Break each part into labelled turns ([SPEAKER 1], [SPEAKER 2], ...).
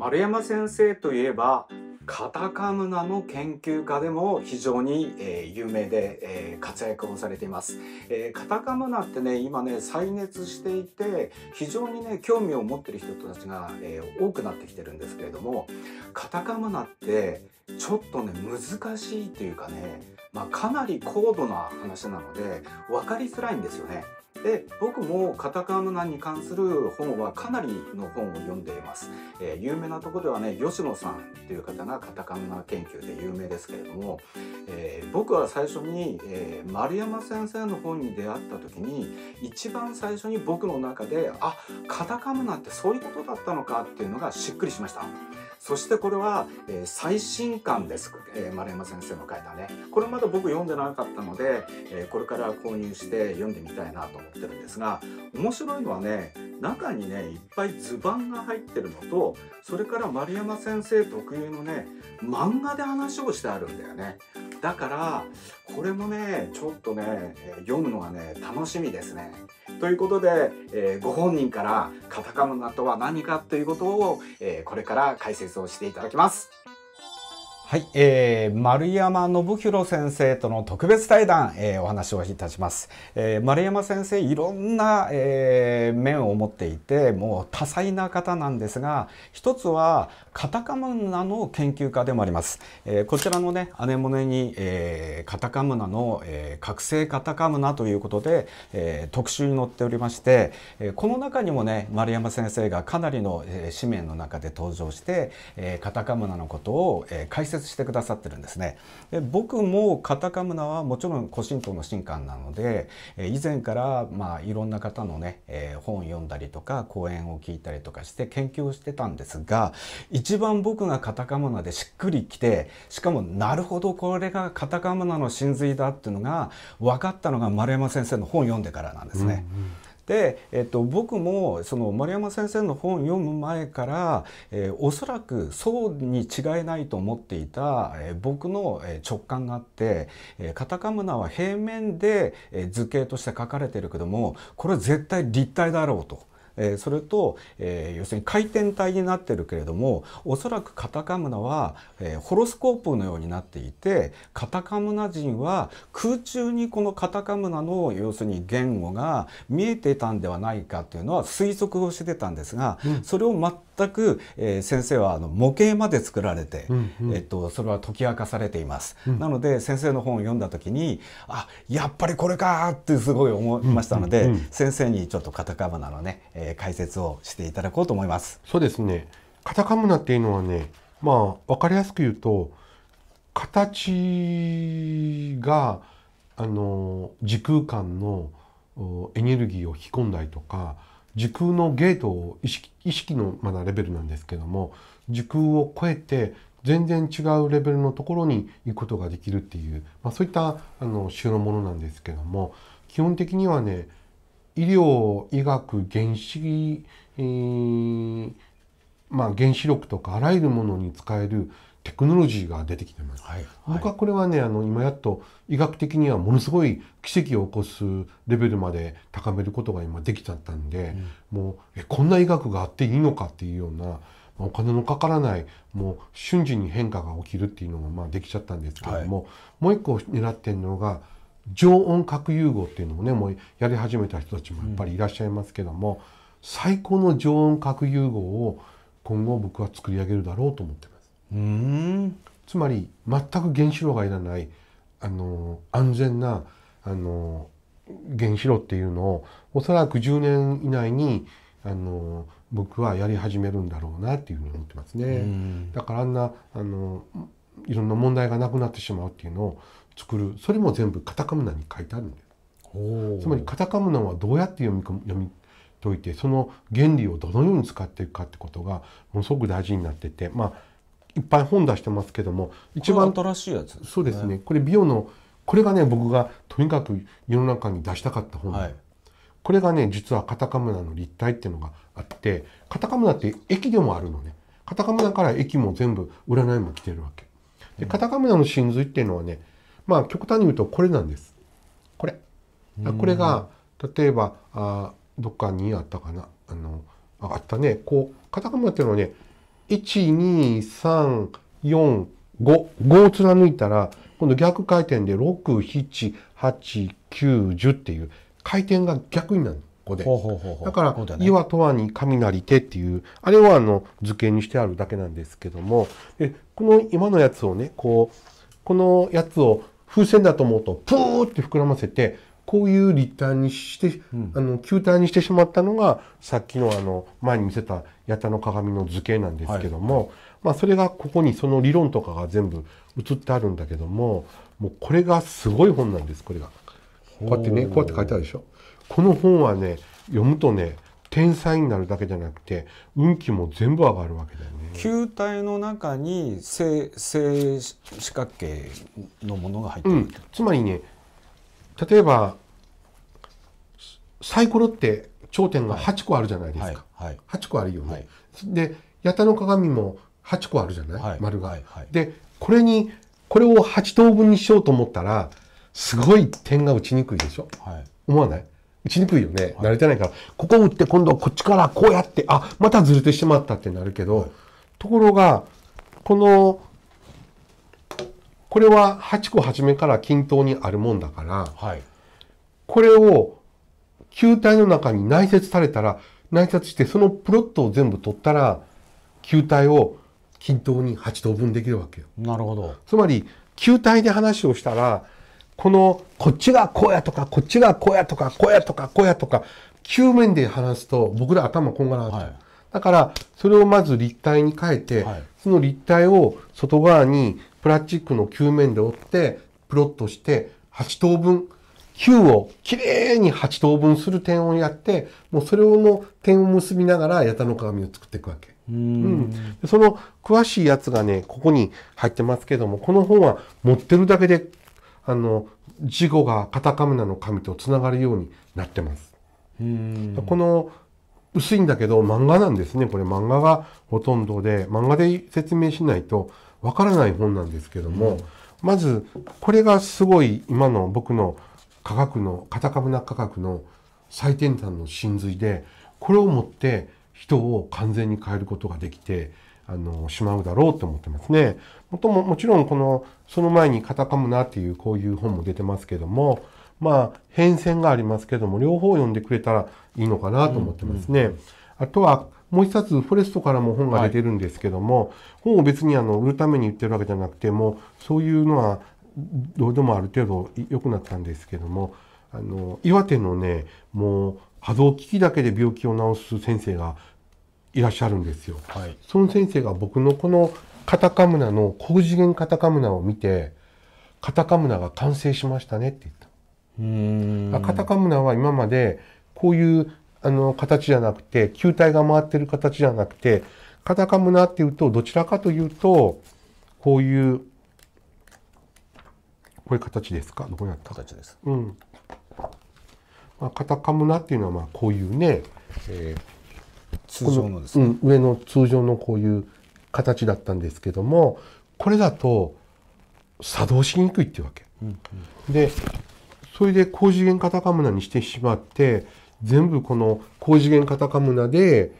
[SPEAKER 1] 丸山先生といえばカタカムナの研究家でも非常に、えー、有名で、えー、活躍をされています、えー、カタカムナってね今ね再熱していて非常にね興味を持ってる人たちが、え多くなってきてるんですけれどもカタカムナってちょっとね難しいというかね、まあ、かなり高度な話なので分かりづらいんですよね。で僕もカタカナに関する本はかなりの本を読んでいます、えー、有名なとこではね吉野さんっていう方がカタカムナ研究で有名ですけれども、えー、僕は最初に、えー、丸山先生の本に出会った時に一番最初に僕の中であカタカムナってそういうことだったのかっていうのがしっくりしましたそしてこれは、えー、最新刊です、えー、丸山先生の書いたねこれまだ僕読んでなかったので、えー、これから購入して読んでみたいなと思ってるんですが面白いのはね中にねいっぱい図版が入ってるのとそれから丸山先生特有のね漫画で話をしてあるんだよねだからこれもねちょっとね読むのはね楽しみですね。ということで、えー、ご本人からカタカナとは何かということを、えー、これから解説をしていただきます。はい、えー、丸山信弘先生との特別対談、えー、お話をいたします、えー、丸山先生いろんな、えー、面を持っていてもう多彩な方なんですが一つはカタカムナの研究家でもあります、えー、こちらのねアネモネに、えー、カタカムナの、えー、覚醒カタカムナということで、えー、特集に載っておりまして、えー、この中にもね丸山先生がかなりの、えー、紙面の中で登場して、えー、カタカムナのことを、えー、解説してくださってるんですね。で僕もカタカムナはもちろん古神道の神官なので、え以前からまあいろんな方のね、えー、本読んだりとか講演を聞いたりとかして研究をしてたんですが一番僕がカタカムナでしっくりきてしかもなるほどこれがカタカムナの真髄だっていうのが分かったのが丸山先生の本読んでからなんですね。うんうんで、えっと、僕もその丸山先生の本読む前から、えー、おそらくそうに違いないと思っていた、えー、僕の直感があって、えー、カタカムナは平面で、え図形として書かれてるけどもこれは絶対立体だろうと。えそれと、え要するに回転体になってるけれどもおそらくカタカムナは、えホロスコープのようになっていてカタカムナ人は空中にこのカタカムナの要するに言語が見えてたんではないかというのは推測をしてたんですが、うん、それを全く、え先生はあの模型まで作られて、うんうん、えっと、それは解き明かされています。うん、なので先生の本を読んだ時にあやっぱりこれかってすごい思いましたので、うんうん、先生にちょっとカタカムナのねえー、解説をしていただこうと思います。そうですね。
[SPEAKER 2] カタカムナっていうのはね、まあわかりやすく言うと形があの時空間のエネルギーを引き込んだりとか時空のゲートを意識意識のまだレベルなんですけども時空を超えて全然違うレベルのところに行くことができるっていう、まあ、そういったあの種のものなんですけども基本的にはね医療、医学、原子、えー、まあ、原子力とかあらゆるものに使えるテクノロジーが出てきてます。はい、僕はこれはね、あの、今やっと医学的にはものすごい奇跡を起こすレベルまで高めることが今できちゃったんで、うん、もうえ、こんな医学があっていいのかっていうような、お金のかからない、もう瞬時に変化が起きるっていうのがまあできちゃったんですけれども、はい、もう一個狙ってるのが、常温核融合っていうのもねもうやり始めた人たちもやっぱりいらっしゃいますけども、うん、最高の常温核融合を今後僕は作り上げるだろうと思ってます。うんつまり全く原子炉がいらないあの安全なあの原子炉っていうのをおそらく10年以内にあの僕はやり始めるんだろうなっていうふうに思ってますね。だからあんなあのいろんな問題がなくなってしまうっていうのを作るそれも全部カタカムナに書いてあるんですつまりカタカムナはどうやって読み読み解いてその原理をどのように使っていくかってことがものすごく大事になっててまあいっぱい本出してますけども一番新しいやつ、ね、そうですねこれ美容のこれがね僕がとにかく世の中に出したかった本、はい、これがね実はカタカムナの立体っていうのがあってカタカムナって駅でもあるのねカタカムナから駅も全部占いも来てるわけでカタカムナの真髄っていうのはねまあ極端に言うとこれなんです。これ。あこれが例えばあどっかにあったかなあのあったねこうカタカっていうのはね12345 5を貫いたら今度逆回転で678910っていう回転が逆になる。ここでだから「ね、岩とはに雷手」っていうあれはあの図形にしてあるだけなんですけどもでこの今のやつをねこうこのやつを風船だと思うと、プーって膨らませて、こういう立体にして、うん、あの、球体にしてしまったのが、さっきのあの、前に見せた八田の鏡の図形なんですけども、はいまあ、それがここにその理論とかが全部写ってあるんだけども、もうこれがすごい本なんです、これが。こ
[SPEAKER 1] うやってね、こうやって書い
[SPEAKER 2] てあるでしょ。この本はね、読むとね、天才になるだけじゃなくて運気も全部上がるわけだよ
[SPEAKER 1] ね球体の中に正正四角形のものが入ってる、うん、つまりね例えばサ
[SPEAKER 2] イコロって頂点が8個あるじゃないですか、はいはい、8個あるよね、はい、で八田の鏡も8個あるじゃない、はい、丸が、はいでこれにこれを8等分にしようと思ったらすごい点が打ちにくいでしょ、はい、思わない打ちにくいよね、はい、慣れてないからここ打って今度こっちからこうやってあまたずれてしまったってなるけど、はい、ところがこのこれは8個初めから均等にあるもんだから、はい、これを球体の中に内接されたら内接してそのプロットを全部取ったら球体を均等に8等分できるわけよ。なるほどつまり球体で話をしたらこの、こっちがこうやとか、こっちがこうやとか、こうやとか、こうやとか、球面で話すと、僕ら頭こんがらがっちゃう。はい、だから、それをまず立体に変えて、はい、その立体を外側にプラスチックの球面で折って、プロットして、8等分、球をきれいに8等分する点をやって、もうそれの点を結びながら、矢田の鏡を作っていくわけ。うん、その詳しいやつがね、ここに入ってますけども、この本は持ってるだけであの事後がカタカムナの神とつながるようになってます。この薄いんだけど漫画なんですね。これ漫画がほとんどで、漫画で説明しないとわからない本なんですけども、うん、まずこれがすごい今の僕の科学の、カタカムナ科学の最先端の真髄で、これをもって人を完全に変えることができて、あのしまうだろうと思ってますね。もとももちろんこのその前にカタカムナっていうこういう本も出てますけどもまあ変遷がありますけども両方読んでくれたらいいのかなと思ってますね。うんうん、あとはもう一冊、フォレストからも本が出てるんですけども、はい、本を別にあの売るために言ってるわけじゃなくても、そういうのはどうでもある程度良くなったんですけども、あの、岩手のね、もう、波動機器だけで病気を治す先生がいらっしゃるんですよ。はい、その先生が僕のこのカタカムナの高次元カタカムナを見てカタカムナが完成しましたねって言った。カタカムナは今までこういうあの形じゃなくて球体が回ってる形じゃなくてカタカムナっていうとどちらかというとこういうこういう形ですかどこにあった形です。うん。まあ、カタカムナっていうのはまあこういうね、えー通常のですね、うん、上の通常のこういう形だったんですけどもこれだと作動しにくいっていうわけ。うんうん、でそれで高次元カタカムナにしてしまって全部この高次元カタカムナで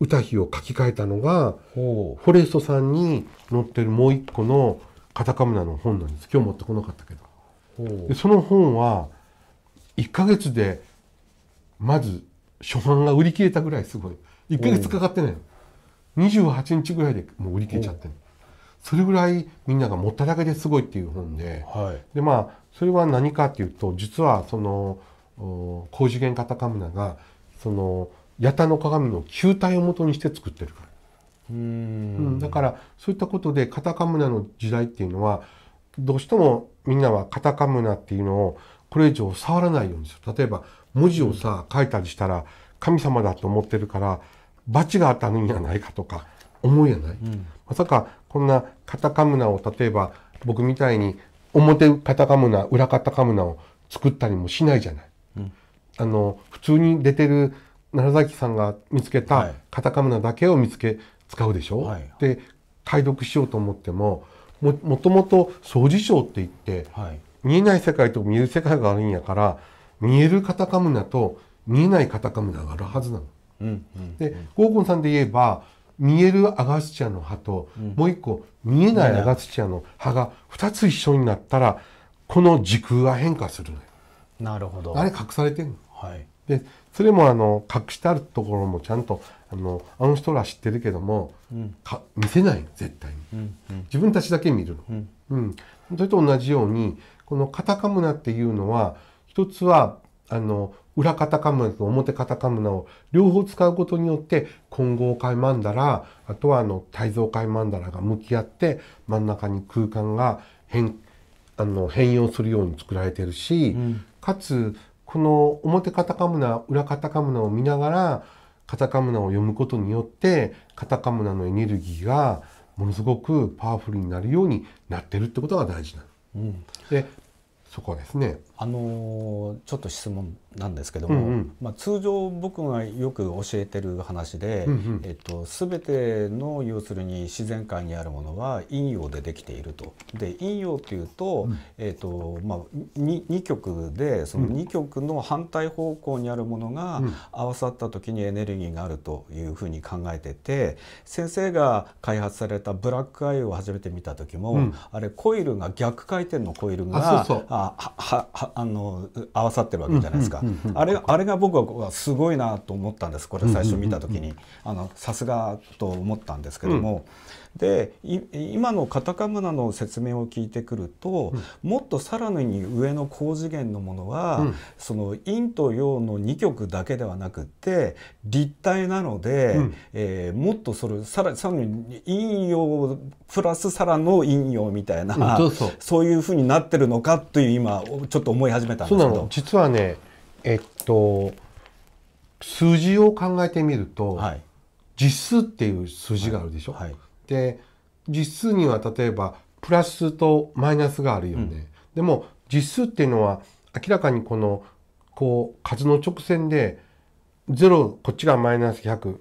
[SPEAKER 2] 歌碑を書き換えたのがフォレストさんに載ってるもう一個のカタカムナの本なんです今日持ってこなかったけどでその本は1ヶ月でまず初版が売り切れたぐらいすごい。1か月かかってないの28日ぐらいでもう売り切れちゃってるそれぐらいみんなが持っただけですごいっていう本ではい、でまあそれは何かっていうと実はその高次元カタカムナがその八田の鏡の球体をとにして作ってるからうん、だからそういったことでカタカムナの時代っていうのはどうしてもみんなはカタカムナっていうのをこれ以上触らないようにする例えば文字をさ書いたりしたら神様だと思ってるから罰が当たるんじゃないかとか思うやない、うん、まさかこんなカタカムナを例えば僕みたいに表カタカムナ裏カタカムナを作ったりもしないじゃない。うん、あの普通に出てる楢崎さんが見つけたカタカムナだけを見つけ使うでしょ、はい、で解読しようと思ってもももともと掃除象って言って、はい、見えない世界と見える世界があるんやから見えるカタカムナと見えないカタカムナがあるはずなの。でーゴンさんで言えば見えるアガスチアの葉と、うん、もう一個見えないアガスチアの葉が2つ一緒になったらこの時空が変化するなるほどあれ隠されてるの、はい、でそれもあの隠してあるところもちゃんとあのあの人ら知ってるけども、うん、か見せない絶対に、うんうん、自分たちだけ見るの、うんうん、それと同じようにこのカタカムナっていうのは一つはあの裏カタカムナと表カタカムナを両方使うことによって混合界マンダラあとはあの体造界マンダラが向き合って真ん中に空間が変あの変容するように作られてるし、うん、かつこの表カタカムナ裏カタカムナを見ながらカタカムナを読むことによってカタカムナのエネルギーがものすごくパワフルになるようになってるってことが大事なの。うん、
[SPEAKER 1] でそこはですねあのー、ちょっと質問なんですけども、うんうん、まあ、通常僕がよく教えてる話で、うんうん、えっと、全ての要するに自然界にあるものは陰陽でできていると。で陰陽っていうとうん、えっとまあ、2, 極でその2極の反対方向にあるものが合わさった時にエネルギーがあるというふうに考えてて先生が開発されたブラックアイを初めて見た時も、うん、あれコイルが逆回転のコイルが。そうそうあははあの合わさってるわけじゃないですか、あれあれが僕はすごいなと思ったんですこれ最初見た時にさすがと思ったんですけども。うんうんで今のカタカムナの説明を聞いてくると、うん、もっとさらに上の高次元のものは、うん、その陰と陽の2極だけではなくて立体なので、うん、えー、もっとそれさらさらに陰陽プラスさらの陰陽みたいな、そうそうそういうふうになってるのかという今ちょっと思い始めたんですけど。実はねえっと
[SPEAKER 2] 数字を考えてみると、はい、実数っていう数字があるでしょ、はいはいで実数には例えばプラスとマイナスがあるよね、うん、でも実数っていうのは明らかにこのこう数の直線で0こっちがマイナス100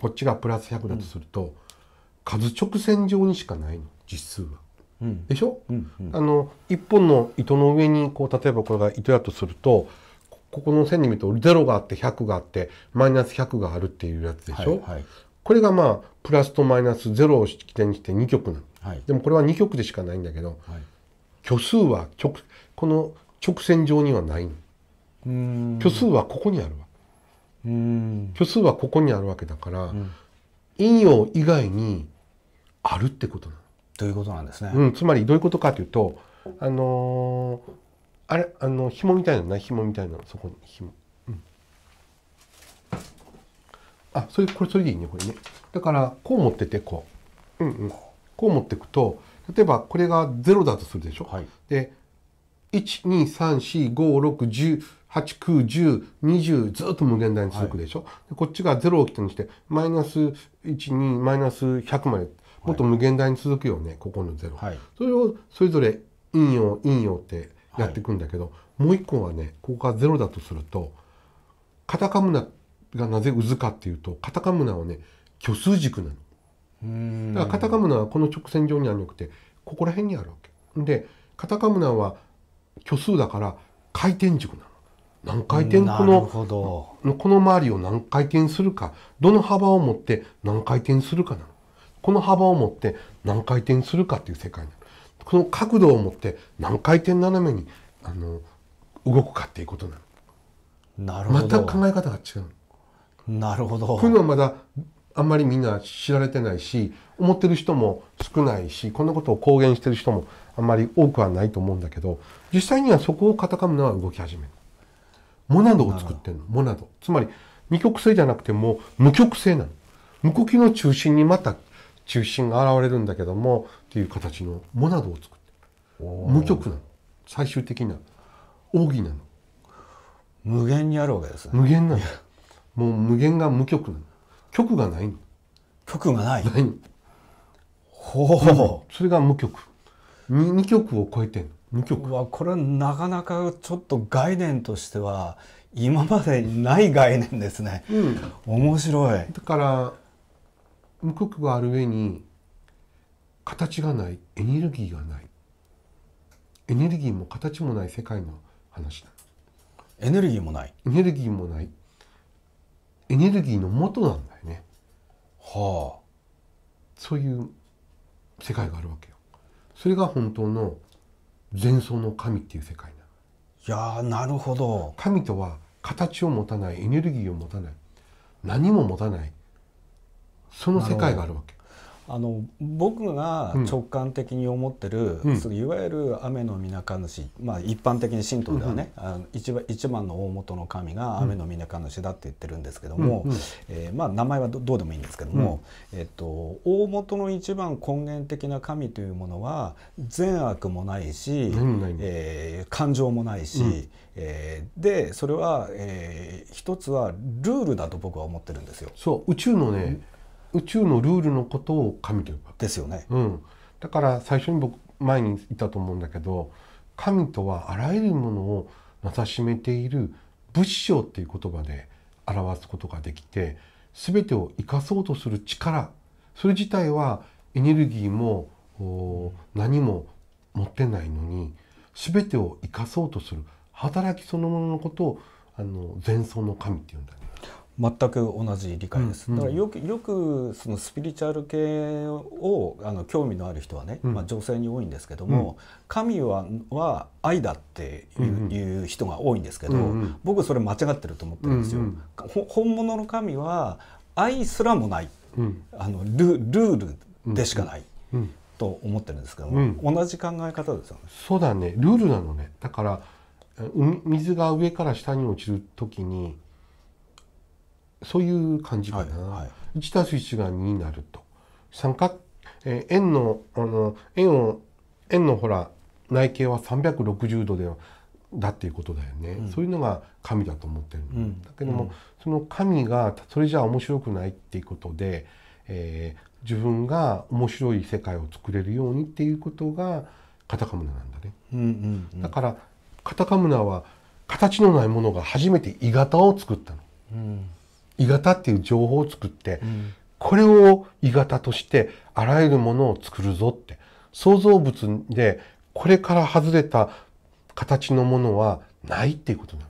[SPEAKER 2] こっちがプラス100だとすると、うん、数直線上にしかないの実数は。うん、でしょ、うんうん、あの1本の糸の上にこう例えばこれが糸だとするとここの線に見ると0があって100があってマイナス100があるっていうやつでしょ、はいはい、これがまあプラスとマイナスゼロを起点にして2曲なの、はい、でもこれは2曲でしかないんだけど、はい、虚数は直この直線上にはないの虚数はここにあるわ虚数はここにあるわけだから、うん、陰陽以外に
[SPEAKER 1] あるってことなの。ということなんですね、
[SPEAKER 2] うん、つまりどういうことかというとあのー、あれあの紐みたいなのない紐みたいなのそこに紐あそれこれそれでいいねこれねだからこう持っててこう、うんうん、こう持っていくと例えばこれが0だとするでしょ、はい、で1 2 3 4 5 6 1 0 8 9 1 0 2 0ずっと無限大に続くでしょ、はい、こっちが0を起点にしてマイナス12マイナス100までもっと無限大に続くよね、はい、ここの0、はい、それをそれぞれ陰陽陰陽ってやっていくんだけど、もう一個はねここが0だとするとカタカムナってがなぜ渦かっていうとカタカムナはね虚数軸なの。だからカタカムナはこの直線上にはなくてここら辺にあるわけ。でカタカムナは虚数だから回転軸なの。何回転この
[SPEAKER 1] こ
[SPEAKER 2] の周りを何回転するかどの幅を持って何回転するかなの。この幅を持って何回転するかっていう世界なの。この角度を持って何回転斜めにあの動くかっていうことなの。なるほど。全く考え方が違う。なるほど。こういうのはまだあんまりみんな知られてないし思ってる人も少ないしこんなことを公言してる人もあんまり多くはないと思うんだけど実際にはそこをカタカムナは動き始めるモナドを作ってるのモナドつまり二極性じゃなくても無極性なの無呼吸の中心にまた中心が現れるんだけどもっていう形のモナドを作ってる無極なの最終的な奥義なの無限にあるわけですね無限なの もう無限が無極なの極がない極がないない
[SPEAKER 1] ほう、うん、それが無極二極を超えてん無極わ、これはなかなかちょっと概念としては今までにない概念ですね、うん、面白いだから無極がある上に
[SPEAKER 2] 形がないエネルギーがないエネルギーも形もない世界の話エネルギーもないエネルギーもないエネルギーの元なんだよね。はあ。そういう世界があるわけよ。それが本当の前奏の神っていう世界な。いやなるほど。神とは形を持たないエネルギ
[SPEAKER 1] ーを持たない何も持たない
[SPEAKER 2] その世界があるわ
[SPEAKER 1] け。あの僕が直感的に思ってる、うん、いわゆる雨の皆ぬ主、まあ、一般的に神道ではね、うん、あの一番一番の大元の神が雨の皆ぬ主だって言ってるんですけども、うんえー、まあ、名前はどうでもいいんですけども、うん、えっと、大元の一番根源的な神というものは善悪もないし、うん、えー、感情もないし、うん、えー、でそれは、えー、一つはルールだと僕は思ってるんですよ。
[SPEAKER 2] そう宇宙のね、宇宙のルールのことを神と呼ぶわけですよね、うん、だから最初に僕前にいたと思うんだけど神とはあらゆるものをなさしめている仏性っていう言葉で表すことができて全てを生かそうとする力それ自体はエネルギーも何も持ってないのに全てを生かそうとする働きそのもののことをあの前奏の神っていうんだ
[SPEAKER 1] 全く同じ理解です、だからよくよくそのスピリチュアル系をあの興味のある人はね、まあ、女性に多いんですけども、神はは愛だっていう,、いう人が多いんですけど、僕それ間違ってると思ってるんですよ。本物の神は愛すらもない、あのルルールでしかない。と思ってるんですけども、同じ考え方ですよね。
[SPEAKER 2] そうだね、ルールなのね。だから水が上から下に落ちる時にそういう感じかな、はいはい、1す1が2になると三角、えー、円のあの円を円のほら内径は360度ではだっていうことだよね、うん、そういうのが神だと思ってる、うん、だけども、うん、その神がそれじゃ面白くないっていうことで、えー、自分が面白い世界を作れるようにっていうことがカタカムナなんだ
[SPEAKER 1] ね、うんうん
[SPEAKER 2] うん、だからカタカムナは形のないものが初めて鋳型を作ったの。うん鋳型っていう情報を作って、うん、これを鋳型としてあらゆるものを作るぞって創造物でこれから外れた形のものはないっていうことな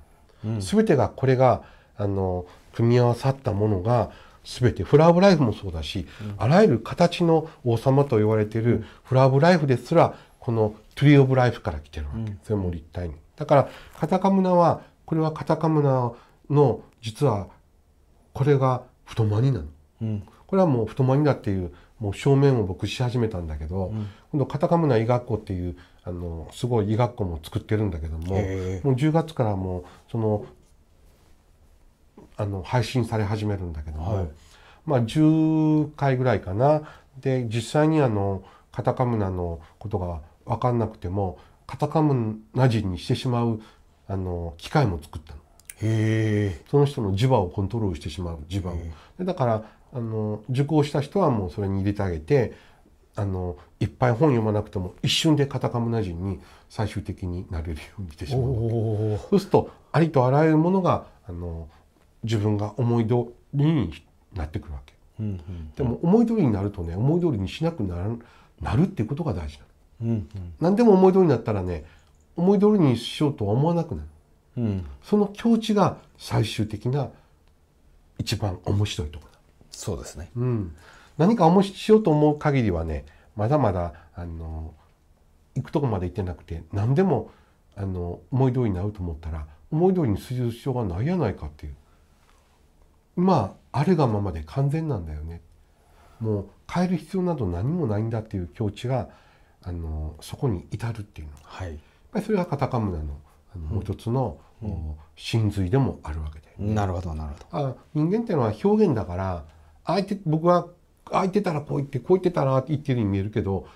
[SPEAKER 2] の、うん、全てがこれがあの組み合わさったものが全てフラーブライフもそうだし、うん、あらゆる形の王様と言われてるフラーブライフですらこのトゥリー・オブ・ライフから来てるわけ、それも立体にだからカタカムナはこれはカタカムナの実はこれが太まになる、うん、これはもう太まにだっていうもう正面を僕し始めたんだけど、うん、今度カタカムナ医学校っていうあのすごい医学校も作ってるんだけどももう10月からもうそのあの配信され始めるんだけども、はい、まあ10回ぐらいかなで実際にあのカタカムナのことが分かんなくてもカタカムナ人にしてしまうあの機械も作ったの。その人の磁場をコントロールしてしまう磁場をだからあの受講した人はもうそれに入れてあげてあのいっぱい本読まなくても一瞬でカタカムナ人に最終的になれるようにしてしまうそうするとありとあらゆるものがあの自分が思い通りになってくるわけ、うんうんうん、でも思い通りになるとね思い通りにしなくなるなるっていうことが大事なの、うんうん、何でも思い通りになったらね思い通りにしようとは思わなくなるうん、その境地が最終的な一番面白いところだそうですね、うん、何か面白いと思う限りはねまだまだあの行くとこまで行ってなくて何でもあの思い通りになると思ったら思い通りにする必要がないやないかっていうまああれがままで完全なんだよねもう変える必要など何もないんだっていう境地があのそこに至るっていうのは、はい、やっぱりそれがカタカムナのあのもう一つの、真髄でもあるわけで、ね、なるほどなるほどあ人間っていうのは表現だから相手僕は空いてたらこう言ってこう言ってたらって言ってるように見えるけど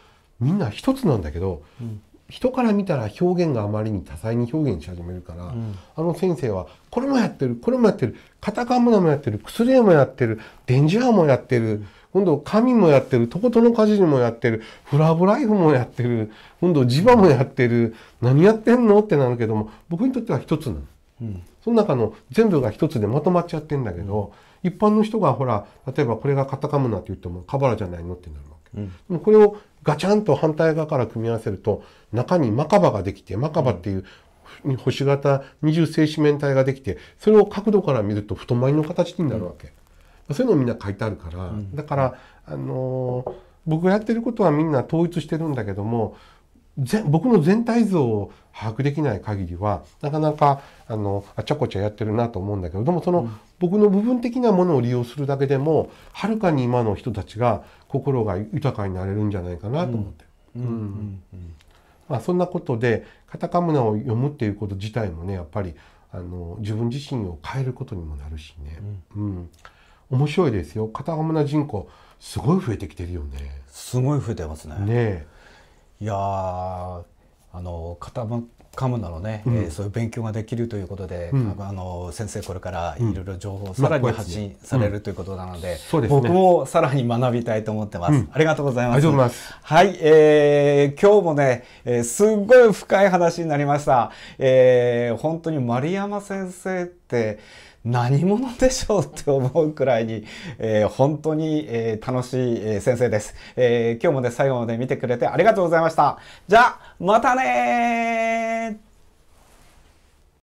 [SPEAKER 2] みんな一つなんだけど、うん、人から見たら表現があまりに多彩に表現し始めるから、うん、あの先生はこれもやってるこれもやってるカタカムナもやってる薬もやってる電磁波もやってる、今度神もやってる、とことの家事もやってる、フラブライフもやってる、今度磁場もやってる、何やってんのってなるけども、僕にとっては一つなの。うん、その中の全部が一つでまとまっちゃってんだけど、一般の人がほら、例えばこれがカタカムナって言ってもカバラじゃないのってなるわけ。うん、これをガチャンと反対側から組み合わせると、中にマカバができて、マカバっていう、星型二重正四面体ができて、それを角度から見ると太眉の形になるわけ。うんそういうのをみんな書いてあるから、だからあのー、僕がやってることはみんな統一してるんだけども僕の全体像を把握できない限りはなかなかあのあちゃこちゃやってるなと思うんだけどでもその、うん、僕の部分的なものを利用するだけでもはるかに今の人たちが心が豊かになれるんじゃないかなと思って。まあ、そんなことでカタカムナを読むっていうこと自体もねやっぱりあの自分自身を変えることにもなるしね。うん、うん面白いですよ片浜な人口すごい増えてきてるよね
[SPEAKER 1] すごい増えてますねねいやあの片鴨なのね、うん、えー、そういう勉強ができるということで、うん、あの先生これからいろいろ情報をさらに発信されるということなのでうんでね、僕もさらに学びたいと思ってます、ありがとうございますはい、えー、今日もね、えー、すごい深い話になりました、えー、本当に丸山先生って何者でしょうって思うくらいに、えー、本当に、えー、楽しい、え先生です、え今日もね、最後まで見てくれてありがとうございました。じゃあ、またね